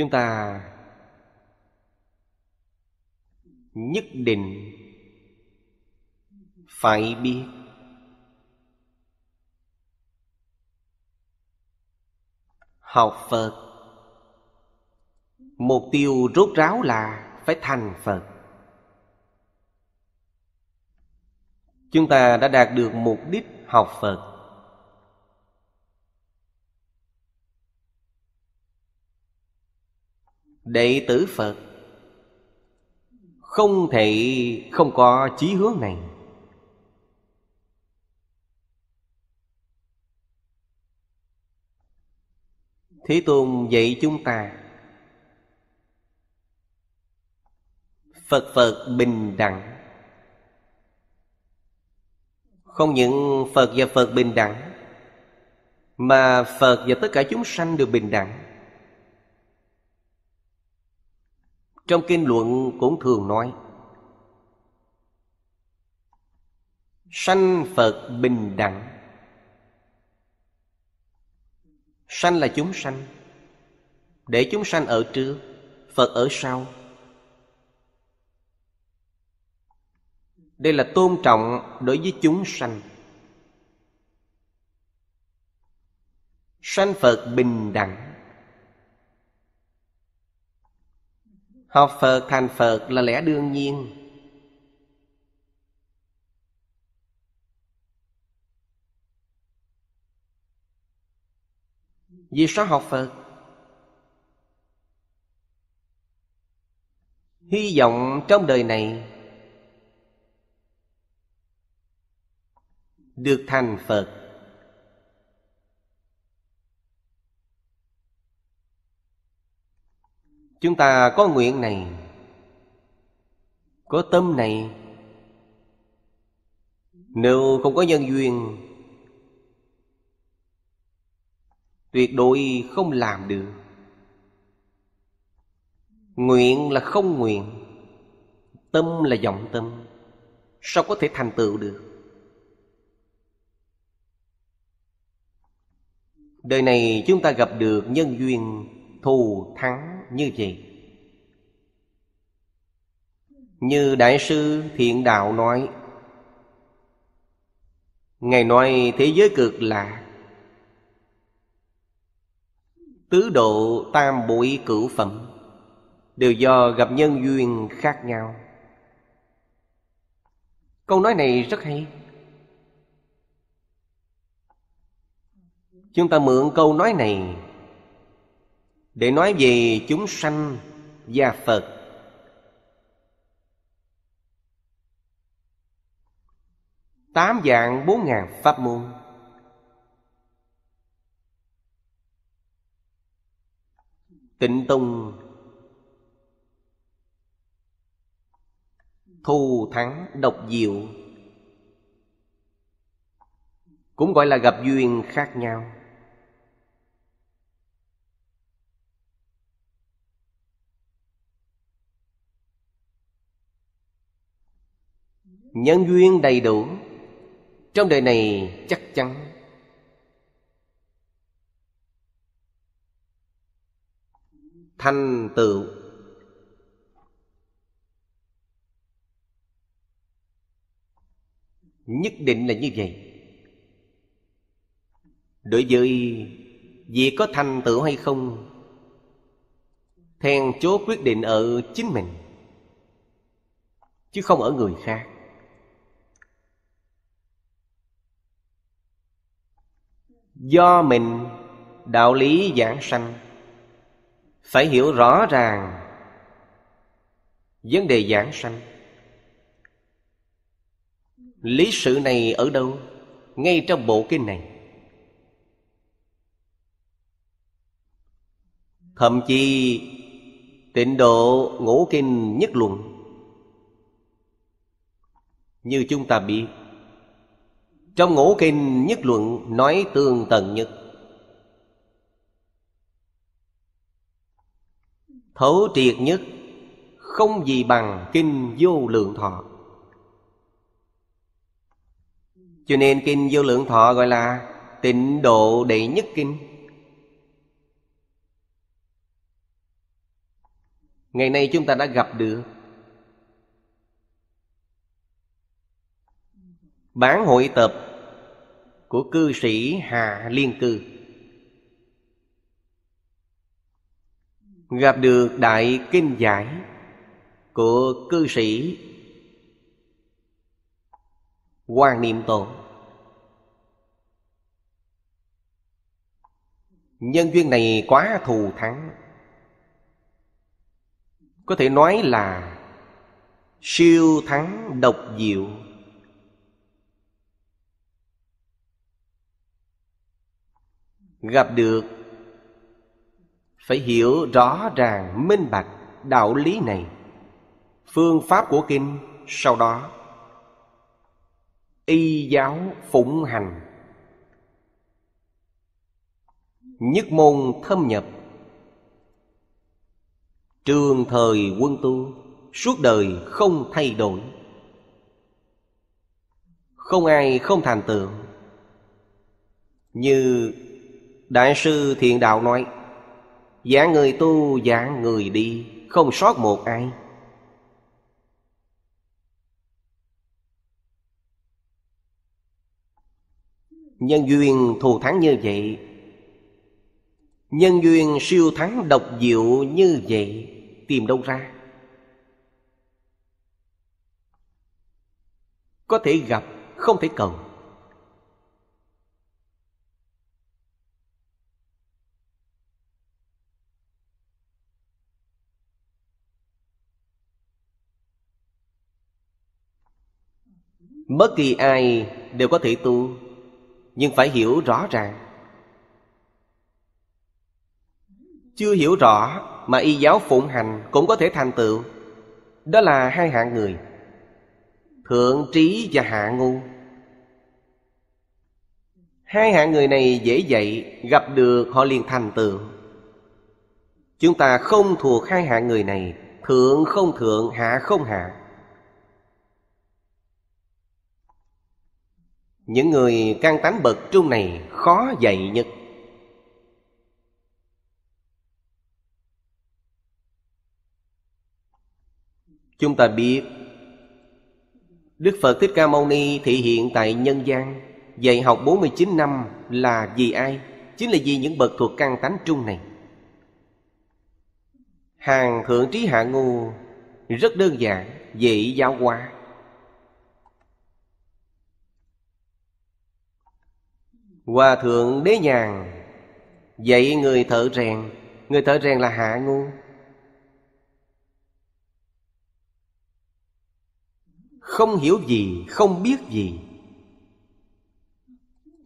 chúng ta nhất định phải biết học phật mục tiêu rốt ráo là phải thành phật chúng ta đã đạt được mục đích học phật đệ tử phật không thể không có chí hướng này thế tôn dạy chúng ta phật phật bình đẳng không những phật và phật bình đẳng mà phật và tất cả chúng sanh đều bình đẳng trong kinh luận cũng thường nói sanh phật bình đẳng sanh là chúng sanh để chúng sanh ở trước phật ở sau đây là tôn trọng đối với chúng sanh sanh phật bình đẳng Học Phật thành Phật là lẽ đương nhiên Vì sao học Phật? Hy vọng trong đời này Được thành Phật Chúng ta có nguyện này Có tâm này Nếu không có nhân duyên Tuyệt đối không làm được Nguyện là không nguyện Tâm là vọng tâm Sao có thể thành tựu được Đời này chúng ta gặp được nhân duyên thù thắng như vậy như đại sư thiện đạo nói ngài nói thế giới cực lạ, tứ độ tam bụi cửu phẩm đều do gặp nhân duyên khác nhau câu nói này rất hay chúng ta mượn câu nói này để nói về chúng sanh và phật tám dạng bốn ngàn pháp môn tịnh tùng thù thắng độc diệu cũng gọi là gặp duyên khác nhau nhân duyên đầy đủ trong đời này chắc chắn thành tựu nhất định là như vậy đối với việc có thành tựu hay không then chốt quyết định ở chính mình chứ không ở người khác do mình đạo lý giảng sanh phải hiểu rõ ràng vấn đề giảng sanh lý sự này ở đâu ngay trong bộ kinh này thậm chí tịnh độ ngũ kinh nhất luận như chúng ta biết trong ngũ kinh nhất luận nói tương tận nhất Thấu triệt nhất Không gì bằng kinh vô lượng thọ Cho nên kinh vô lượng thọ gọi là Tịnh độ đệ nhất kinh Ngày nay chúng ta đã gặp được Bản hội tập của cư sĩ Hà Liên Cư Gặp được Đại Kinh Giải của cư sĩ Quan Niệm Tổ Nhân duyên này quá thù thắng Có thể nói là siêu thắng độc diệu gặp được phải hiểu rõ ràng minh bạch đạo lý này phương pháp của kinh sau đó y giáo phụng hành nhất môn thâm nhập trường thời quân tu suốt đời không thay đổi không ai không thành tựu như Đại sư Thiện Đạo nói Giả người tu giả người đi Không sót một ai Nhân duyên thù thắng như vậy Nhân duyên siêu thắng độc diệu như vậy Tìm đâu ra Có thể gặp không thể cầu bất kỳ ai đều có thể tu nhưng phải hiểu rõ ràng chưa hiểu rõ mà y giáo phụng hành cũng có thể thành tựu đó là hai hạng người thượng trí và hạ ngu hai hạng người này dễ dạy gặp được họ liền thành tựu chúng ta không thuộc hai hạng người này thượng không thượng hạ không hạ những người căn tánh bậc trung này khó dạy nhất chúng ta biết Đức Phật Thích Ca Mâu Ni thị hiện tại nhân gian Dạy học 49 năm là vì ai? Chính là vì những bậc thuộc căn tánh trung này Hàng thượng trí hạ ngu Rất đơn giản, dễ giáo hóa Hòa thượng đế nhàn Dạy người thợ rèn Người thợ rèn là hạ ngu Không hiểu gì, không biết gì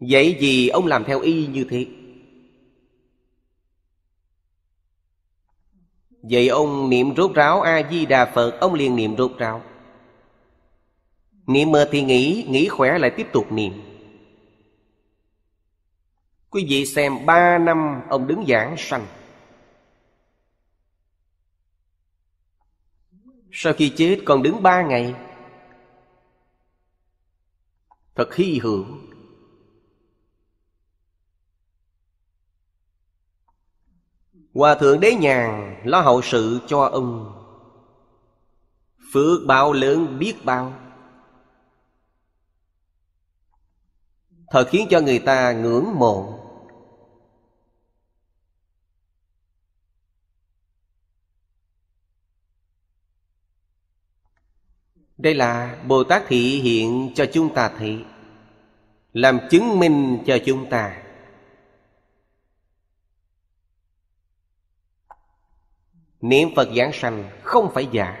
Vậy gì ông làm theo y như thế Vậy ông niệm rốt ráo A-di-đà Phật Ông liền niệm rốt ráo Niệm mơ thì nghĩ Nghĩ khỏe lại tiếp tục niệm Quý vị xem ba năm ông đứng giảng sanh Sau khi chết còn đứng ba ngày Thật hy hữu Hòa thượng đế nhàn lo hậu sự cho ông Phước bao lớn biết bao Thật khiến cho người ta ngưỡng mộ đây là bồ tát thị hiện cho chúng ta thị làm chứng minh cho chúng ta niệm phật giảng sanh không phải giả